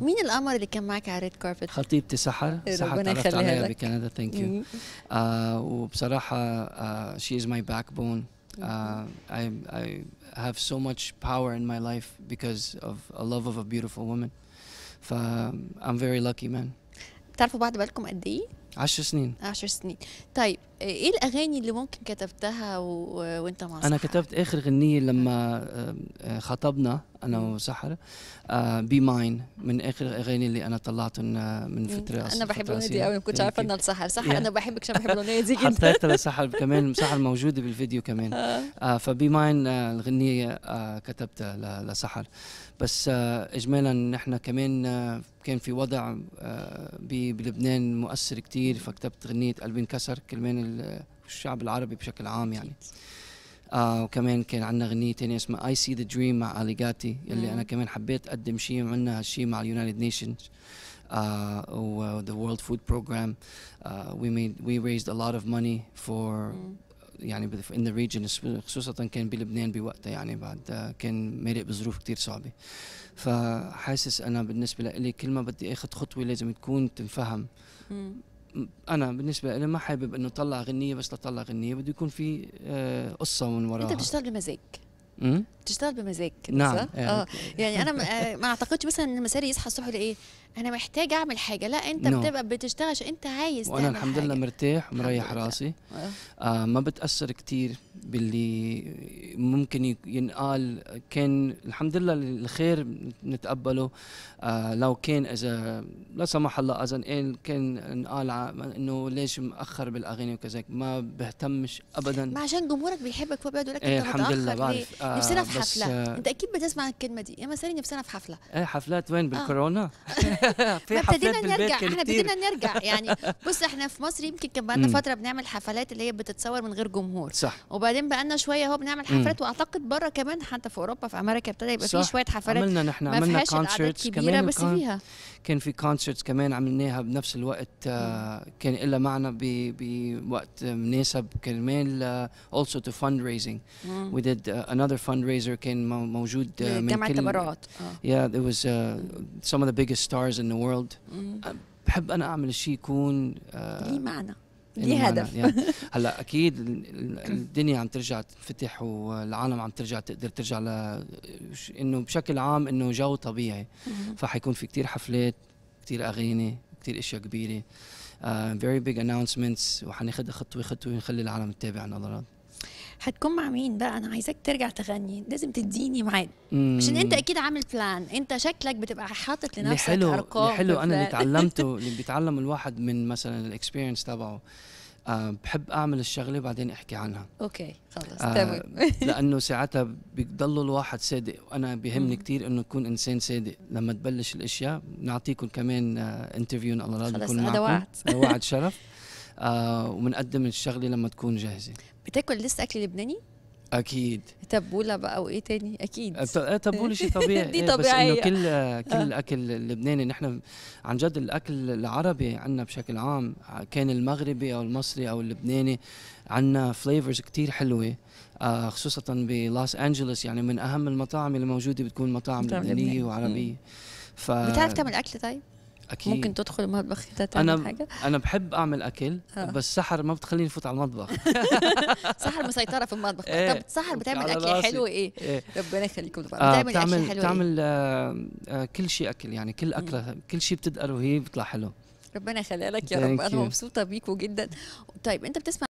مين القمر اللي كان معك على ريد كاربت؟ خطيبتي سحر سحر تعرفت عليها بكندا ثانك آه، يو وبصراحة شي از ماي باك بون I اي have so much power in my life because of a love of a beautiful woman ف I'm very lucky man بتعرفوا بعض بالكم قد ايه؟ 10 سنين 10 سنين طيب ايه الاغاني اللي ممكن كتبتها و... وانت مع سحر؟ انا كتبت اخر غنية لما آه، آه، خطبنا انا وسحر بي آه، ماين من اخر الاغاني اللي انا طلعتهم من فتره انا بحب الاغنيه دي قوي ما كنتش عارفه انها لسحر صح انا بحبك عشان بحب الاغنيه دي جدا حطيتها لسحر كمان سحر موجوده بالفيديو كمان فبي ماين الغنيه كتبتها لسحر بس اجمالا نحن كمان كان في وضع بلبنان مؤثر كتير فكتبت غنيه قلبي انكسر كلمان الشعب العربي بشكل عام يعني آه وكمان كان عندنا اغنيه ثانيه اسمها اي سي ذا دريم مع اليجاتي اللي انا كمان حبيت اقدم شيء عملنا هالشيء مع اليونايتد نيشنز uh, uh, the World Food Program. Uh, we made we raised a lot of money for mm. يعني in the region خصوصا كان بلبنان بوقتها يعني بعد كان مرق بظروف كثير صعبة فحاسس أنا بالنسبة لي كل ما بدي أخذ خطوة لازم تكون تنفهم mm. انا بالنسبه لي ما حابب انه اطلع غنيه بس لطلع غنيه بده يكون في آه، قصه من وراها انت بتشتغل بمزاج بتشتغل بمزاج نعم صح؟ اه, آه. يعني انا آه، ما اعتقدش مثلا ان مساري يصحى الصبح يلاقي ايه انا محتاج اعمل حاجه لا انت no. نعم. بتبقى بتشتغل عشان انت عايز وانا الحمد لله مرتاح مريح راسي آه. آه. ما بتاثر كثير باللي ممكن ينقال كان الحمد لله الخير نتقبله آه لو كان اذا لا سمح الله اذا كان انقال انه ليش مأخر بالاغاني وكذا ما بهتمش ابدا ما عشان جمهورك بيحبك فبيقعد يقول لك إيه، انت الحمد لله بعرف نفسنا في آه، حفله آه، انت اكيد بتسمع الكلمه دي يا مثلا نفسنا في حفله ايه حفلات وين آه. بالكورونا آه. في بالبيت نرجع احنا ابتدينا نرجع يعني بص احنا في مصر يمكن كان بقالنا فتره بنعمل حفلات اللي هي بتتصور من غير جمهور صح وبعدين بقالنا شويه اهو بنعمل حفلات واعتقد بره كمان حتى في اوروبا في امريكا ابتدى يبقى في شويه حفلات عملنا نحن عملنا كونسرتس كبيره بس فيها كان في كونسرتس كمان عملناها بنفس الوقت كان إلا معنا بوقت مناسب كمان also to fundraising we did another fundraiser كان موجود من جامعة التبرعات oh. yeah there was uh, some of the biggest stars in the world بحب انا اعمل شيء يكون لي ليه معنى ليه هدف هلا اكيد الدنيا عم ترجع تنفتح والعالم عم ترجع تقدر ترجع ل انه بشكل عام انه جو طبيعي فحيكون في كتير حفلات كتير اغاني كتير اشياء كبيره uh, very big announcements وحناخدها خطوه خطوه ونخلي العالم تتابع نظرات هتكون مع مين بقى انا عايزاك ترجع تغني لازم تديني ميعاد عشان انت اكيد عامل بلان انت شكلك بتبقى حاطط لنفسك حلو ارقام حلو انا اللي اتعلمته اللي بيتعلم الواحد من مثلا الاكسبيرينس تبعه أه بحب اعمل الشغله بعدين احكي عنها اوكي خلص أه تمام لانه ساعتها بيضل الواحد صادق وانا بيهمني كثير انه يكون انسان صادق لما تبلش الاشياء نعطيكم كمان انترفيو آه، ان الله خلص هذا وعد وعد شرف آه، وبنقدم الشغله لما تكون جاهزه بتاكل لسه اكل لبناني؟ اكيد تبوله بقى وايه تاني اكيد تبوله إيه، شيء طبيعي دي إيه، طبيعيه بس انه كل آه. كل الاكل اللبناني نحن عن جد الاكل العربي عندنا بشكل عام كان المغربي او المصري او اللبناني عندنا فليفرز كتير حلوه آه، خصوصا بلوس انجلوس يعني من اهم المطاعم اللي موجوده بتكون مطاعم لبنانيه وعربيه ف... بتعرف تعمل اكل طيب؟ اكيد ممكن تدخل المطبخ تعمل أنا حاجه انا بحب اعمل اكل آه. بس سحر ما بتخليني افوت على المطبخ سحر مسيطره في المطبخ إيه. طب سحر بتعمل اكل حلو ايه, إيه. ربنا يخليكم بتعمل, آه. بتعمل, بتعمل اكل حلو إيه؟ بتعمل آه, آه كل شيء اكل يعني كل اكله كل شيء بتدقله وهي بيطلع حلو ربنا يخليها لك يا رب انا مبسوطه بيكوا جدا طيب انت بتسمع